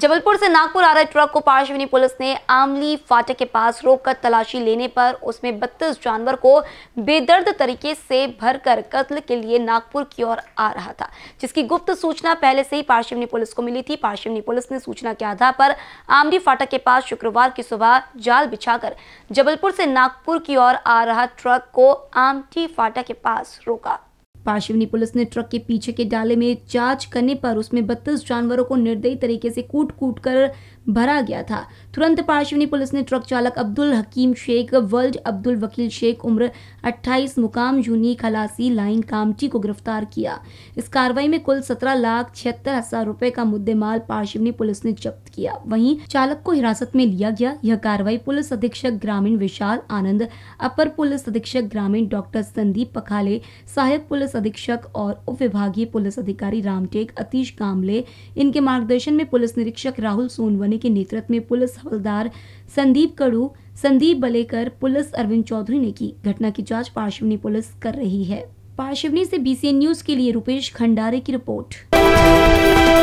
जबलपुर से नागपुर आ रहे ट्रक को पार्श्वनी पुलिस ने आमली फाटक के पास रोककर तलाशी लेने पर उसमें 32 जानवर को बेदर्द तरीके से भरकर कत्ल के लिए नागपुर की ओर आ रहा था जिसकी गुप्त सूचना पहले से ही पार्श्वनी पुलिस को मिली थी पार्श्वनी पुलिस ने सूचना के आधार पर आमली फाटक के पास शुक्रवार की सुबह जाल बिछाकर जबलपुर से नागपुर की ओर आ रहा ट्रक को आमटी फाटक के पास रोका पाशिवनी पुलिस ने ट्रक के पीछे के डाले में जांच करने पर उसमें बत्तीस जानवरों को निर्दयी तरीके से कूट कूट कर भरा गया था तुरंत पार्शिवनी पुलिस ने ट्रक चालक अब्दुल हकीम शेख वर्ल्ड अब्दुल वकील शेख उम्र 28 मुकाम जूनी खलासी लाइन कामटी को गिरफ्तार किया इस कार्रवाई में कुल सत्रह लाख छिहत्तर हजार रुपए का मुद्देमाल पार्शिवनी पुलिस ने जब्त किया वहीं चालक को हिरासत में लिया गया यह कार्रवाई पुलिस अधीक्षक ग्रामीण विशाल आनंद अपर पुलिस अधीक्षक ग्रामीण डॉक्टर संदीप पखाले सहायक पुलिस अधीक्षक और उप विभागीय पुलिस अधिकारी रामटेक अतीश कामले इनके मार्गदर्शन में पुलिस निरीक्षक राहुल सोनवने के नेतृत्व में पुलिस हवलदार संदीप कड़ू संदीप बलेकर पुलिस अरविंद चौधरी ने की घटना की जाँच पार्शिवनी पुलिस कर रही है पार्शिवनी से बीसीएन न्यूज के लिए रूपेश खंडारे की रिपोर्ट